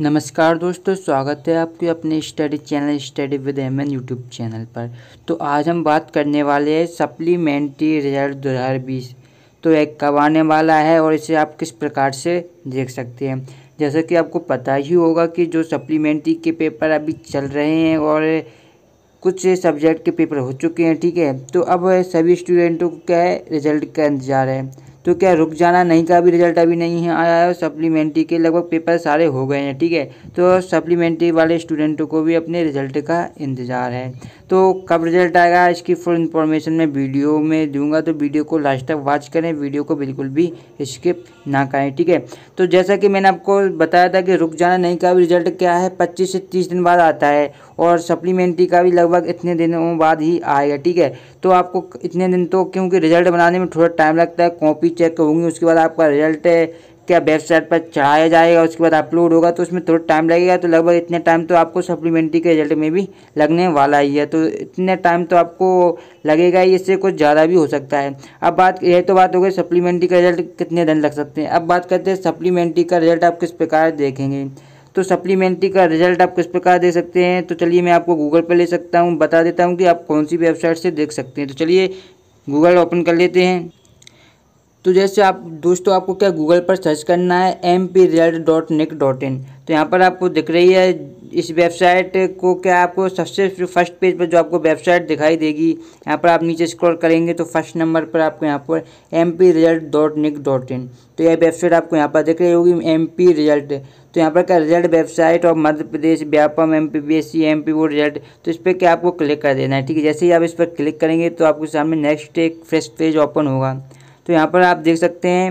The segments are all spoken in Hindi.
नमस्कार दोस्तों स्वागत है आपके अपने study channel study with M N YouTube channel पर तो आज हम बात करने वाले हैं सप्लीमेंट्री रिजल्ट दो हज़ार बीस तो एक कब आने वाला है और इसे आप किस प्रकार से देख सकते हैं जैसा कि आपको पता ही होगा कि जो सप्लीमेंट्री के पेपर अभी चल रहे हैं और कुछ सब्जेक्ट के पेपर हो चुके हैं ठीक है तो अब सभी स्टूडेंटों को क्या है रिजल्ट का इंतजार है तो क्या रुक जाना नहीं का भी रिजल्ट अभी नहीं आया है सप्लीमेंट्री के लगभग पेपर सारे हो गए हैं ठीक है तो सप्लीमेंट्री वाले स्टूडेंटों को भी अपने रिजल्ट का इंतज़ार है तो कब रिजल्ट आएगा इसकी फुल इन्फॉर्मेशन मैं वीडियो में दूंगा तो वीडियो को लास्ट तक वॉच करें वीडियो को बिल्कुल भी स्किप ना करें ठीक है तो जैसा कि मैंने आपको बताया था कि रुक जाना नहीं का भी रिजल्ट क्या है पच्चीस से तीस दिन बाद आता है और सप्लीमेंट्री का भी लगभग इतने दिनों बाद ही आएगा ठीक है तो आपको इतने दिन तो क्योंकि रिजल्ट बनाने में थोड़ा टाइम लगता है कॉपी चेक होंगी उसके बाद आपका रिजल्ट क्या वेबसाइट पर चढ़ाया जाएगा उसके बाद अपलोड होगा तो उसमें थोड़ा टाइम लगेगा तो लगभग इतने टाइम तो आपको सप्लीमेंट्री के रिजल्ट में भी लगने वाला ही है तो इतने टाइम तो आपको लगेगा ही इससे कुछ ज़्यादा भी हो सकता है अब बात यह तो बात हो गई सप्लीमेंट्री का रिजल्ट कितने दिन लग सकते हैं अब बात करते हैं सप्लीमेंट्री का रिजल्ट आप किस प्रकार देखेंगे तो सप्लीमेंट्री का रिजल्ट आप किस प्रकार देख सकते हैं तो चलिए मैं आपको गूगल पर ले सकता हूँ बता देता हूँ कि आप कौन सी वेबसाइट से देख सकते हैं तो चलिए गूगल ओपन कर लेते हैं तो जैसे आप दोस्तों आपको क्या गूगल पर सर्च करना है M P real dot nic dot in तो यहाँ पर आपको दिख रही है इस वेबसाइट को क्या आपको सबसे फर्स्ट पेज पर जो आपको वेबसाइट दिखाई देगी यहाँ पर आप नीचे स्क्रॉल करेंगे तो फर्स्ट नंबर पर आपको यहाँ पर M P result dot nic dot in तो यह वेबसाइट आपको यहाँ पर दिख रही होगी एम पी रिजल्ट तो यहाँ पर क्या रिजल्ट वेबसाइट और Madhya Pradesh Vyapam M P B S C M P वो रिजल्ट तो इस पर क्या आपको क्लिक कर देना है ठीक है जैसे ही आप इस पर क्लिक करेंगे तो आपके सामने नेक्स्ट एक फ्रेश पेज ओपन होगा तो यहाँ पर आप देख सकते हैं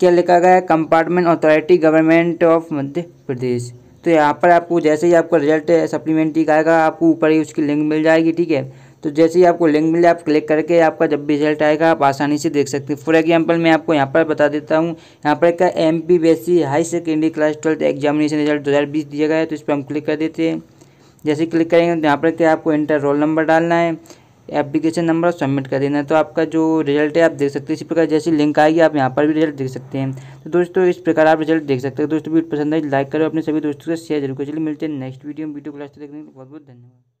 क्या लिखा गया है compartment authority government of Madhya Pradesh तो यहाँ पर आपको जैसे ही आपका रिजल्ट सप्लीमेंट्री का आएगा आपको ऊपर ही उसकी लिंक मिल जाएगी ठीक है तो जैसे ही आपको लिंक मिले आप क्लिक करके आपका जब भी रिजल्ट आएगा आप आसानी से देख सकते हैं फॉर एग्जाम्पल मैं आपको यहाँ पर बता देता हूँ यहाँ पर एक M P B S C high secondary class twelfth examination result दो हज़ार बीस दिया गया है तो इस पर हम क्लिक कर देते हैं जैसे क्लिक करेंगे तो यहाँ पर क्या आपको इंटर रोल नंबर डालना है एप्लीकेशन नंबर सबमिट कर देना है तो आपका जो रिजल्ट है आप देख सकते हैं इसी प्रकार जैसी लिंक आएगी आप यहाँ पर भी रिजल्ट देख सकते हैं तो दोस्तों इस प्रकार आप रिजल्ट देख सकते हैं दोस्तों वीडियो पसंद आई लाइक तो करो अपने सभी दोस्तों से शेयर जरूर करिए चलिए मिलते हैं नेक्स्ट वीडियो में वीडियो क्लास देखने के लिए बहुत बहुत धन्यवाद